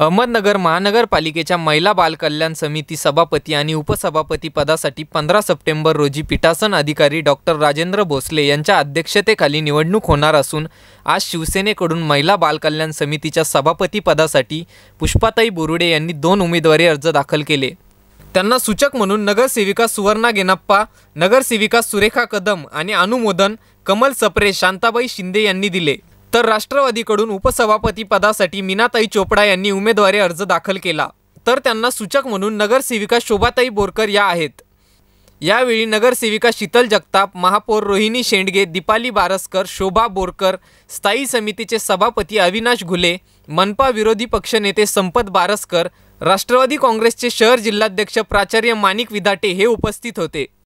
अहमदनगर महानगरपालिकेच्या महिला बालकल्याण समिती सभापती आणि उपसभापती पदासाठी पंधरा सप्टेंबर रोजी पीठासन अधिकारी डॉक्टर राजेंद्र भोसले यांच्या अध्यक्षतेखाली निवडणूक होणार असून आज शिवसेनेकडून महिला बालकल्याण समितीच्या सभापती पदासाठी पुष्पाताई बोरुडे यांनी दोन उमेदवारी अर्ज दाखल केले त्यांना सूचक म्हणून नगरसेविका सुवर्णा गेनप्पा नगरसेविका सुरेखा कदम आणि अनुमोदन कमल सप्रे शांताबाई शिंदे यांनी दिले तर राष्ट्रवादीकडून उपसभापती पदासाठी मीनाताई चोपडा यांनी उमेदवारी अर्ज दाखल केला तर त्यांना सूचक म्हणून नगरसेविका शोभाताई बोरकर या आहेत यावेळी नगरसेविका शीतल जगताप महापौर रोहिणी शेंडगे दीपाली बारसकर शोभा बोरकर स्थायी समितीचे सभापती अविनाश घुले मनपा विरोधी पक्षनेते संपत बारसकर राष्ट्रवादी काँग्रेसचे शहर जिल्हाध्यक्ष प्राचार्य माणिक विदाटे हे उपस्थित होते